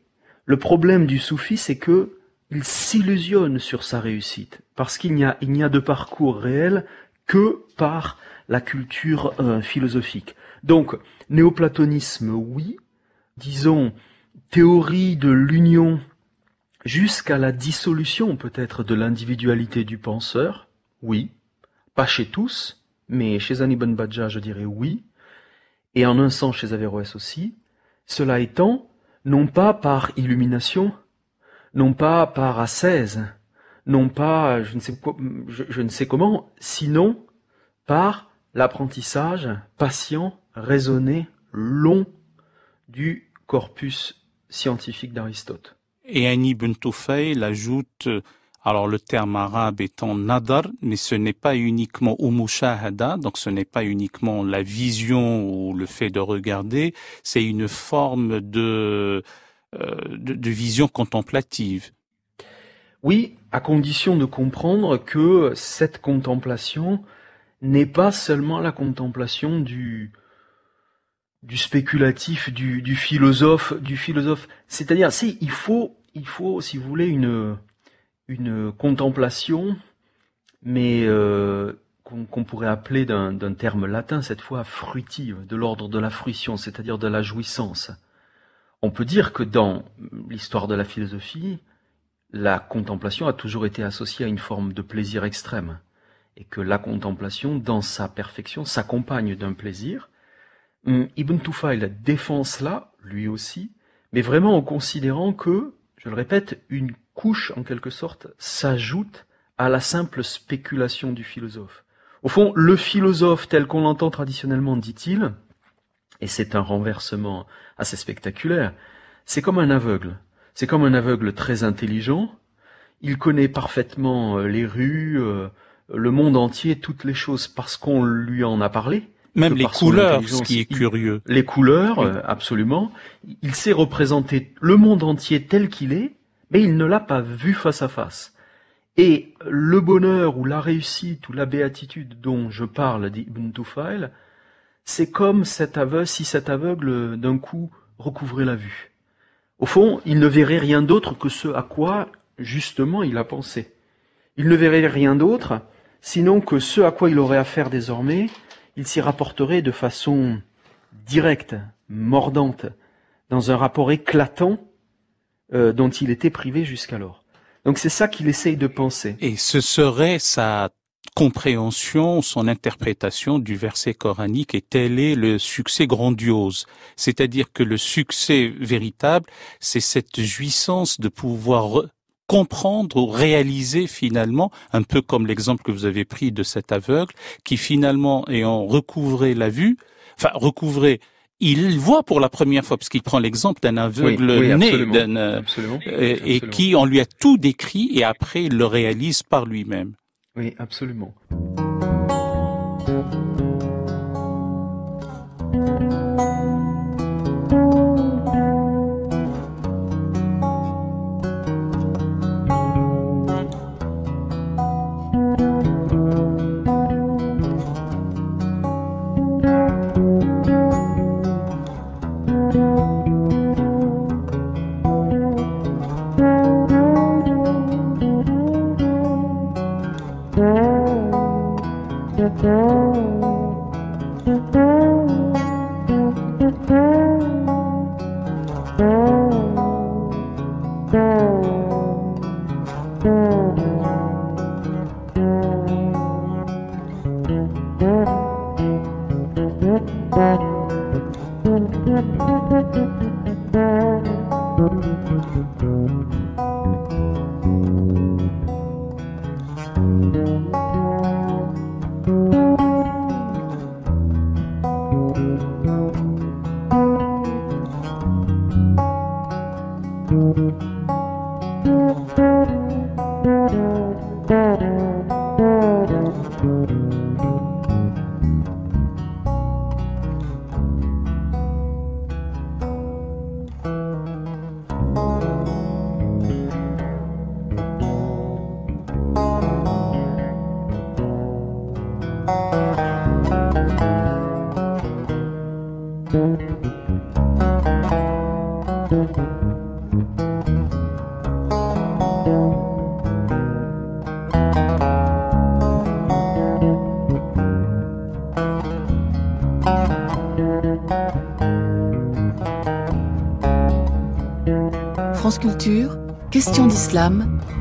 le problème du soufi, c'est que il s'illusionne sur sa réussite, parce qu'il n'y a, il n'y a de parcours réel que par la culture euh, philosophique. Donc, néoplatonisme, oui, disons, théorie de l'union jusqu'à la dissolution peut-être de l'individualité du penseur, oui, pas chez tous, mais chez Ben Badja, je dirais oui, et en un sens chez Averroès aussi, cela étant, non pas par illumination, non pas par assaise, non pas je ne sais, quoi, je, ne sais comment, sinon par l'apprentissage patient, raisonné, long du corpus scientifique d'Aristote. Et Annie l'ajoute alors le terme arabe étant nadar, mais ce n'est pas uniquement umushahada, donc ce n'est pas uniquement la vision ou le fait de regarder, c'est une forme de, euh, de, vision contemplative. Oui, à condition de comprendre que cette contemplation n'est pas seulement la contemplation du, du spéculatif, du, philosophe, du philosophe. C'est-à-dire, il faut, il faut, si vous voulez, une une contemplation, mais euh, qu'on pourrait appeler d'un terme latin cette fois fruitive, de l'ordre de la fruition, c'est-à-dire de la jouissance. On peut dire que dans l'histoire de la philosophie, la contemplation a toujours été associée à une forme de plaisir extrême, et que la contemplation, dans sa perfection, s'accompagne d'un plaisir. Hum, Ibn Tufayl défend cela, lui aussi, mais vraiment en considérant que, je le répète, une couche, en quelque sorte, s'ajoute à la simple spéculation du philosophe. Au fond, le philosophe tel qu'on l'entend traditionnellement, dit-il, et c'est un renversement assez spectaculaire, c'est comme un aveugle. C'est comme un aveugle très intelligent, il connaît parfaitement euh, les rues, euh, le monde entier, toutes les choses parce qu'on lui en a parlé. Même les couleurs, ce qui est curieux. Les couleurs, euh, absolument. Il sait représenter le monde entier tel qu'il est, mais il ne l'a pas vu face à face. Et le bonheur ou la réussite ou la béatitude dont je parle, dit Ibn Tufail, c'est comme cet si cet aveugle d'un coup recouvrait la vue. Au fond, il ne verrait rien d'autre que ce à quoi, justement, il a pensé. Il ne verrait rien d'autre, sinon que ce à quoi il aurait affaire désormais, il s'y rapporterait de façon directe, mordante, dans un rapport éclatant euh, dont il était privé jusqu'alors. Donc c'est ça qu'il essaye de penser. Et ce serait sa compréhension, son interprétation du verset coranique et tel est le succès grandiose. C'est-à-dire que le succès véritable, c'est cette jouissance de pouvoir comprendre ou réaliser finalement, un peu comme l'exemple que vous avez pris de cet aveugle, qui finalement, ayant recouvré la vue, enfin recouvré il voit pour la première fois, parce qu'il prend l'exemple d'un aveugle né, euh, et, qui on lui a tout décrit et après le réalise par lui-même. Oui, absolument. Oh.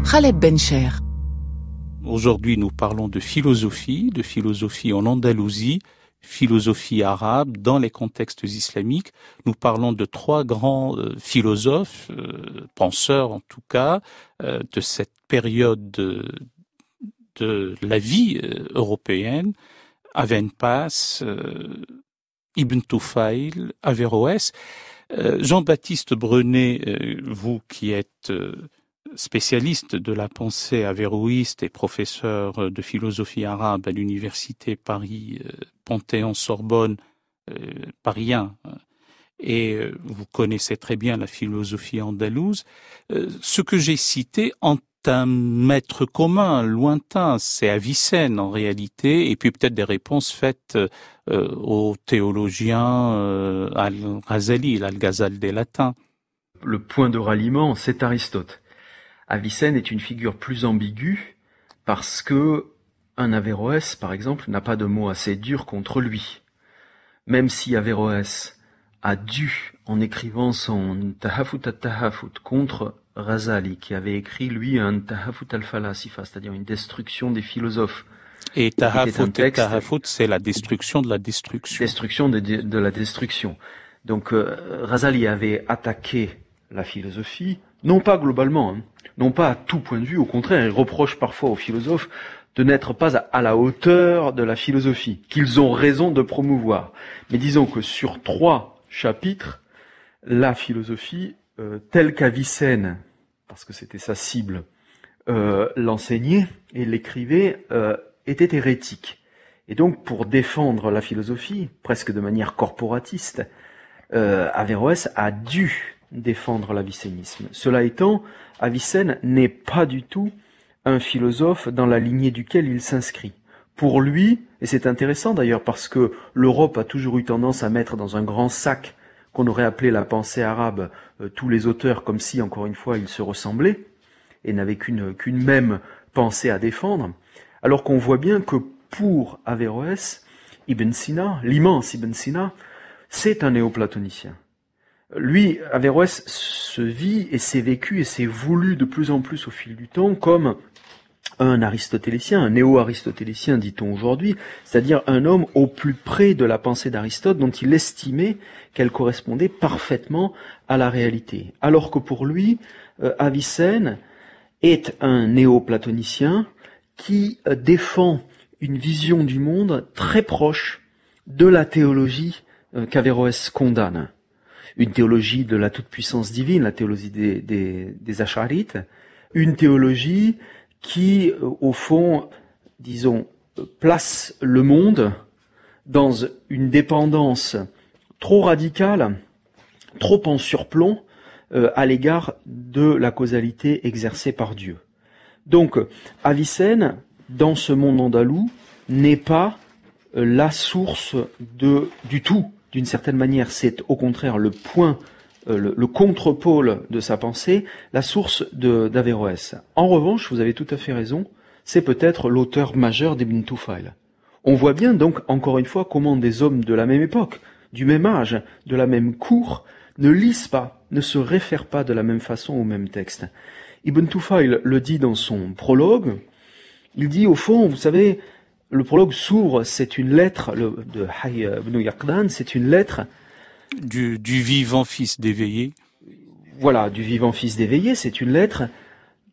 Khaled Bencher. Aujourd'hui, nous parlons de philosophie, de philosophie en Andalousie, philosophie arabe dans les contextes islamiques. Nous parlons de trois grands euh, philosophes, euh, penseurs en tout cas, euh, de cette période de, la vie européenne, passe Ibn Tufail, Averroès. Jean-Baptiste Brenet, vous qui êtes spécialiste de la pensée averroïste et professeur euh, de philosophie arabe à l'université Paris euh, Panthéon Sorbonne euh, parisien euh, et vous connaissez très bien la philosophie andalouse, ce que j'ai cité en un maître commun, lointain, c'est Avicenne en réalité, et puis peut-être des réponses faites aux théologiens Al-Ghazali, l'Al-Ghazal des Latins. Le point de ralliement, c'est Aristote. Avicenne est une figure plus ambiguë parce que un Averroès, par exemple, n'a pas de mots assez durs contre lui. Même si Averroès a dû, en écrivant son Tahafut al-Tahafut contre Razali, qui avait écrit, lui, un Tahafut al-Falasifa, c'est-à-dire une destruction des philosophes. Et Tahafut, tahafut c'est la destruction de la destruction. Destruction de, la destruction. Donc, euh, Razali avait attaqué la philosophie, non pas globalement, hein, non pas à tout point de vue, au contraire, ils reprochent parfois aux philosophes de n'être pas à la hauteur de la philosophie, qu'ils ont raison de promouvoir. Mais disons que sur trois chapitres, la philosophie, euh, telle qu'Avicenne, parce que c'était sa cible, euh, l'enseignait et l'écrivait, euh, était hérétique. Et donc, pour défendre la philosophie, presque de manière corporatiste, Averroès a dû défendre l'avicénisme. Cela étant, Avicenne n'est pas du tout un philosophe dans la lignée duquel il s'inscrit. Pour lui, et c'est intéressant d'ailleurs parce que l'Europe a toujours eu tendance à mettre dans un grand sac qu'on aurait appelé la pensée arabe euh, tous les auteurs comme si, encore une fois, ils se ressemblaient et n'avaient qu'une même pensée à défendre, alors qu'on voit bien que pour Averroès, Ibn Sina, l'immense Ibn Sina, c'est un néoplatonicien. Lui, Averroès se vit et s'est vécu et s'est voulu de plus en plus au fil du temps comme un aristotélicien, un néo-aristotélicien dit-on aujourd'hui, c'est-à-dire un homme au plus près de la pensée d'Aristote dont il estimait qu'elle correspondait parfaitement à la réalité. Alors que pour lui, euh, Avicenne est un néo-platonicien qui euh, défend une vision du monde très proche de la théologie euh, qu'Averroès condamne une théologie de la toute-puissance divine, la théologie des, des, Acharites, une théologie qui, euh, au fond, disons, place le monde dans une dépendance trop radicale, trop en surplomb euh, à l'égard de la causalité exercée par Dieu. Donc, Avicenne, dans ce monde andalou, n'est pas euh, la source de, du tout, d'une certaine manière, c'est au contraire le point, euh, le, contre-pôle de sa pensée, la source d'Averroès. En revanche, vous avez tout à fait raison, c'est peut-être l'auteur majeur d'Ibn Tufail. On voit bien donc, encore une fois, comment des hommes de la même époque, du même âge, de la même cour, ne lisent pas, ne se réfèrent pas de la même façon au même texte. Ibn Tufail le dit dans son prologue, il dit au fond, vous savez, le prologue s'ouvre, c'est une lettre de Hay euh, ibn c'est une lettre du, du vivant fils d'éveillé. Voilà, du vivant fils d'éveillé, c'est une lettre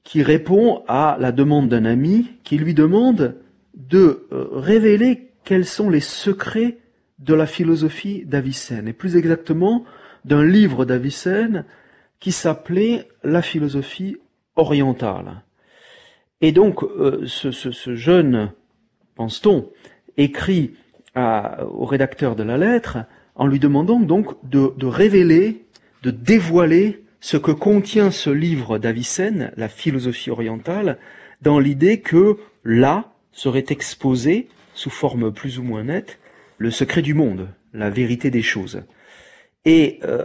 qui répond à la demande d'un ami qui lui demande de euh, révéler quels sont les secrets de la philosophie d'Avicenne, et plus exactement d'un livre d'Avicenne qui s'appelait La philosophie orientale. Et donc euh, ce, ce jeune pense-t-on, écrit au rédacteur de la lettre en lui demandant donc de, révéler, de dévoiler ce que contient ce livre d'Avicenne, la philosophie orientale, dans l'idée que là serait exposé, sous forme plus ou moins nette, le secret du monde, la vérité des choses. Et euh,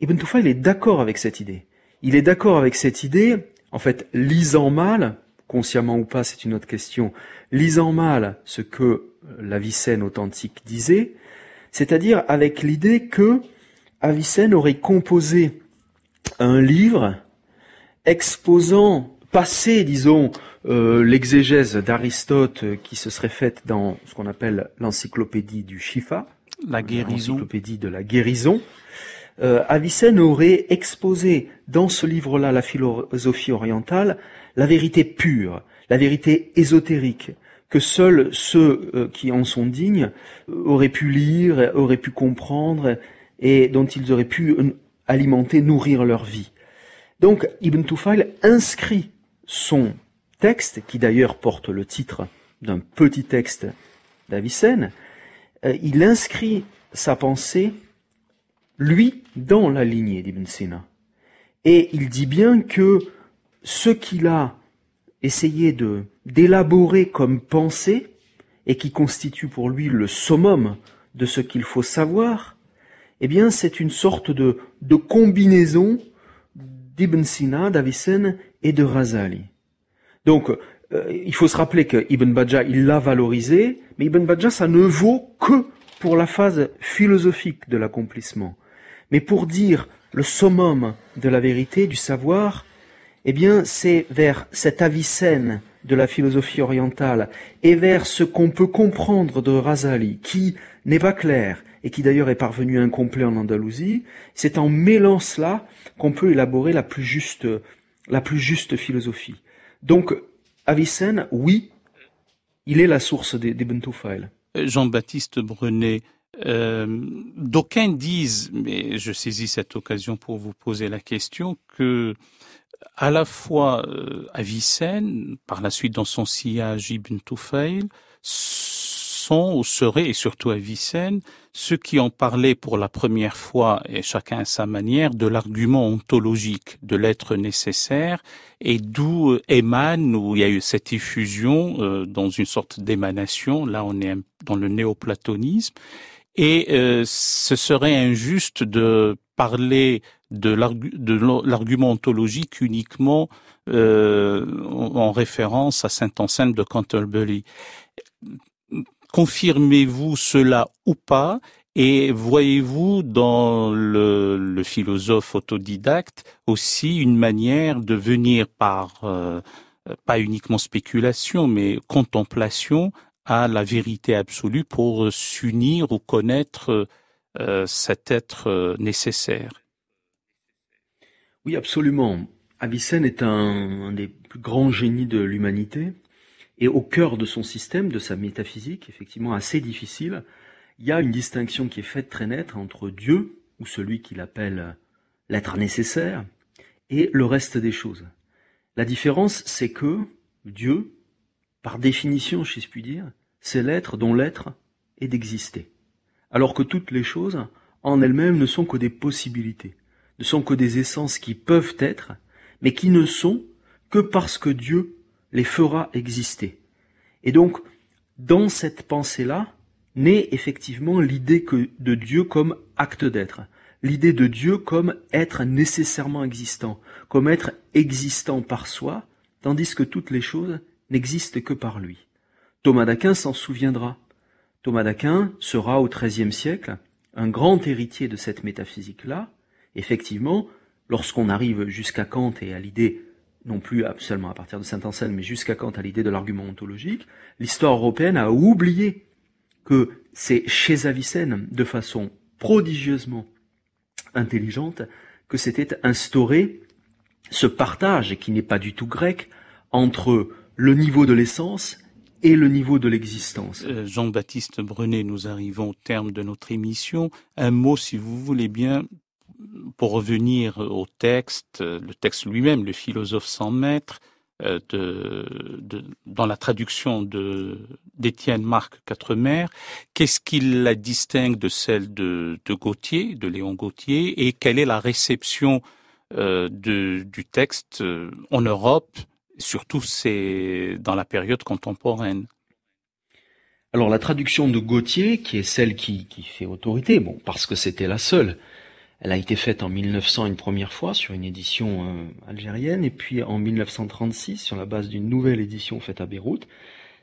Ibn Toufa, il est d'accord avec cette idée. Il est d'accord avec cette idée, en fait, lisant mal, consciemment ou pas, c'est une autre question, lisant mal ce que l'Avicenne euh, authentique disait, c'est-à-dire avec l'idée que Avicenne aurait composé un livre exposant, passé, disons, euh, l'exégèse d'Aristote qui se serait faite dans ce qu'on appelle l'encyclopédie du Shifa, la l'encyclopédie de la guérison. Euh, Avicenne aurait exposé dans ce livre-là la philosophie orientale la vérité pure, la vérité ésotérique, que seuls ceux euh, qui en sont dignes euh, auraient pu lire, auraient pu comprendre et dont ils auraient pu euh, alimenter, nourrir leur vie. Donc Ibn Tufayl inscrit son texte, qui d'ailleurs porte le titre d'un petit texte d'Avicenne, il inscrit sa pensée, lui, dans la lignée d'Ibn Sina. Et il dit bien que ce qu'il a essayé de d'élaborer comme pensée et qui constitue pour lui le summum de ce qu'il faut savoir, eh bien c'est une sorte de, de combinaison d'Ibn Sina, d'Avicenne et de Razali. Donc euh, il faut se rappeler que Ibn Bajjah, il l'a valorisé, mais Ibn Bajjah, ça ne vaut que pour la phase philosophique de l'accomplissement. Mais pour dire le summum de la vérité, du savoir, eh bien, c'est vers cet Avicenne de la philosophie orientale et vers ce qu'on peut comprendre de Razali, qui n'est pas clair et qui d'ailleurs est parvenu incomplet en Andalousie, c'est en mêlant cela qu'on peut élaborer la plus juste, la plus juste philosophie. Donc, Avicenne, oui, il est la source des, des euh, Jean-Baptiste brunet euh, d'aucuns disent, mais je saisis cette occasion pour vous poser la question, que à la fois à euh, Vicenne, par la suite dans son sillage Ibn Tufayl, sont ou seraient, et surtout à Vicenne, ceux qui ont parlé pour la première fois, et chacun à sa manière, de l'argument ontologique de l'être nécessaire, et d'où euh, émane, où il y a eu cette effusion euh, dans une sorte d'émanation, là on est dans le néoplatonisme, et ce serait injuste de parler de l'argument ontologique uniquement euh, en référence à Saint Anselme de Canterbury. Confirmez-vous cela ou pas et voyez-vous dans le, philosophe autodidacte aussi une manière de venir par, euh, pas uniquement spéculation, mais contemplation à la vérité absolue pour s'unir ou connaître euh, cet être nécessaire oui, absolument. Avicenne est un, des plus grands génies de l'humanité. Et au cœur de son système, de sa métaphysique, effectivement assez difficile, il y a une distinction qui est faite très nette entre Dieu, ou celui qu'il appelle l'être nécessaire, et le reste des choses. La différence, c'est que Dieu, par définition, si je puis dire, c'est l'être dont l'être est d'exister. Alors que toutes les choses, en elles-mêmes, ne sont que des possibilités ne sont que des essences qui peuvent être, mais qui ne sont que parce que Dieu les fera exister. Et donc, dans cette pensée-là, naît effectivement l'idée de Dieu comme acte d'être, l'idée de Dieu comme être nécessairement existant, comme être existant par soi, tandis que toutes les choses n'existent que par lui. Thomas d'Aquin s'en souviendra. Thomas d'Aquin sera au XIIIe siècle un grand héritier de cette métaphysique-là, effectivement, lorsqu'on arrive jusqu'à Kant et à l'idée, non plus seulement à partir de Saint-Anselme, mais jusqu'à Kant à l'idée de l'argument ontologique, l'histoire européenne a oublié que c'est chez Avicenne, de façon prodigieusement intelligente, que s'était instauré ce partage, qui n'est pas du tout grec, entre le niveau de l'essence et le niveau de l'existence. Euh, Jean-Baptiste Brunet, nous arrivons au terme de notre émission. Un mot, si vous voulez bien, pour revenir au texte, le texte lui-même, le philosophe sans maître, euh, dans la traduction d'Étienne Marc Quatremer, qu'est-ce qui la distingue de celle de, Gauthier, de Léon Gautier, et quelle est la réception euh, du texte euh, en Europe, surtout dans la période contemporaine Alors la traduction de Gauthier, qui est celle qui, qui fait autorité, bon, parce que c'était la seule, elle a été faite en 1900 une première fois sur une édition euh, algérienne et puis en 1936 sur la base d'une nouvelle édition faite à Beyrouth.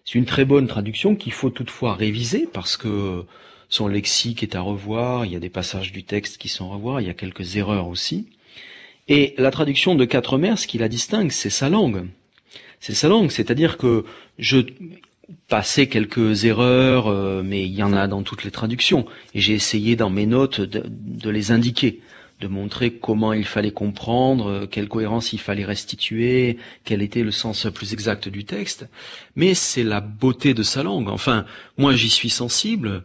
C'est une très bonne traduction qu'il faut toutefois réviser parce que son lexique est à revoir, il y a des passages du texte qui sont à revoir, il y a quelques erreurs aussi. Et la traduction de Quatre Mers, ce qui la distingue, c'est sa langue. C'est sa langue, c'est-à-dire que je, passer quelques erreurs, euh, mais il y en a dans toutes les traductions. Et j'ai essayé dans mes notes de, les indiquer, de montrer comment il fallait comprendre, euh, quelle cohérence il fallait restituer, quel était le sens plus exact du texte. Mais c'est la beauté de sa langue. Enfin, moi j'y suis sensible.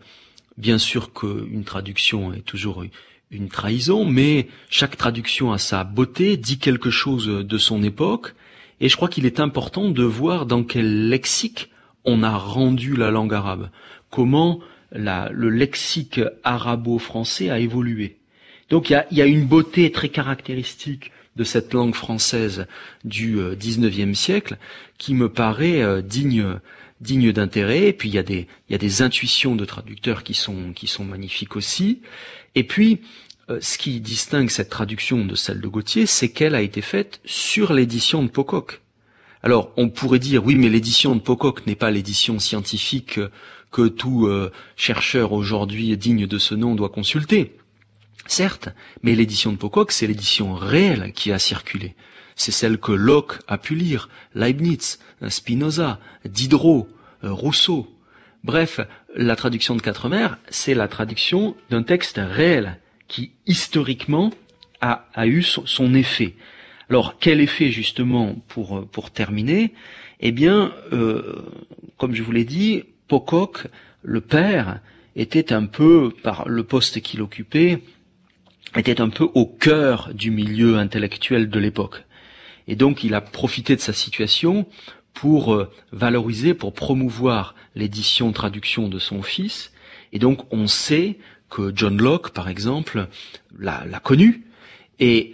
Bien sûr qu'une traduction est toujours une trahison, mais chaque traduction a sa beauté, dit quelque chose de son époque. Et je crois qu'il est important de voir dans quel lexique on a rendu la langue arabe, comment la, le lexique arabo-français a évolué. Donc il y a, une beauté très caractéristique de cette langue française du XIXe euh, siècle qui me paraît euh, digne d'intérêt. Et puis il y a des il y a des intuitions de traducteurs qui sont qui sont magnifiques aussi. Et puis euh, ce qui distingue cette traduction de celle de Gauthier, c'est qu'elle a été faite sur l'édition de Pocock. Alors, on pourrait dire, oui, mais l'édition de Pocock n'est pas l'édition scientifique euh, que tout euh, chercheur aujourd'hui digne de ce nom doit consulter. Certes, mais l'édition de Pocock, c'est l'édition réelle qui a circulé. C'est celle que Locke a pu lire, Leibniz, Spinoza, Diderot, euh, Rousseau. Bref, la traduction de Quatre Mers, c'est la traduction d'un texte réel qui, historiquement, a, eu son effet. Alors, quel effet justement pour euh, pour terminer Eh bien, euh, comme je vous l'ai dit, Pocock, le père, était un peu par le poste qu'il occupait, était un peu au cœur du milieu intellectuel de l'époque. Et donc, il a profité de sa situation pour euh, valoriser, pour promouvoir l'édition traduction de son fils. Et donc, on sait que John Locke, par exemple, l'a connu. Et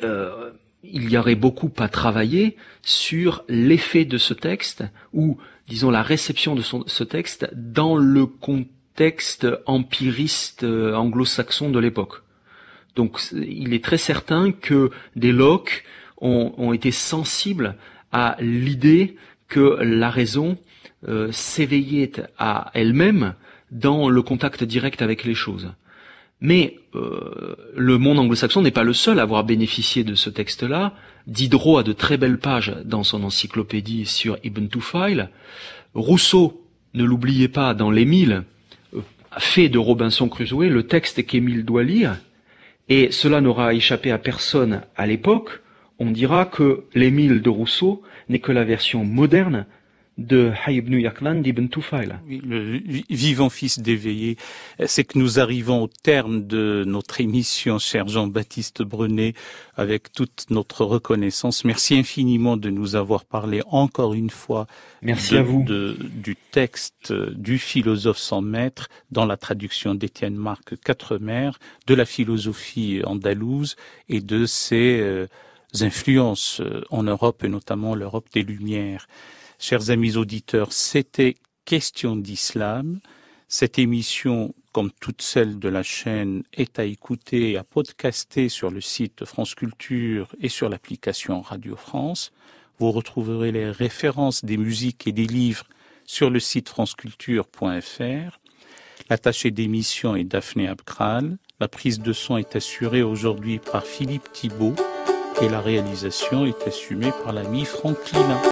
il y aurait beaucoup à travailler sur l'effet de ce texte ou, disons, la réception de ce texte dans le contexte empiriste euh, anglo-saxon de l'époque. Donc, il est très certain que des Locke ont, été sensibles à l'idée que la raison euh, s'éveillait à elle-même dans le contact direct avec les choses. Mais euh, le monde anglo-saxon n'est pas le seul à avoir bénéficié de ce texte-là. Diderot a de très belles pages dans son encyclopédie sur Ibn Tufail. Rousseau, ne l'oubliez pas, dans l'Émile, euh, fait de Robinson Crusoe le texte qu'Émile doit lire, et cela n'aura échappé à personne à l'époque. On dira que l'Émile de Rousseau n'est que la version moderne le vivant fils d'éveillé, c'est que nous arrivons au terme de notre émission, cher Jean-Baptiste Brenet, avec toute notre reconnaissance. Merci infiniment de nous avoir parlé encore une fois Merci du texte du philosophe sans maître dans la traduction d'Étienne Marc Quatremer, de la philosophie andalouse et de ses euh, influences euh, en Europe et notamment l'Europe des Lumières. Chers amis auditeurs, c'était Question d'Islam. Cette émission, comme toutes celles de la chaîne, est à écouter et à podcaster sur le site France Culture et sur l'application Radio France. Vous retrouverez les références des musiques et des livres sur le site franceculture.fr. L'attaché d'émission est Daphné Abkral. La prise de son est assurée aujourd'hui par Philippe Thibault et la réalisation est assumée par l'ami Franck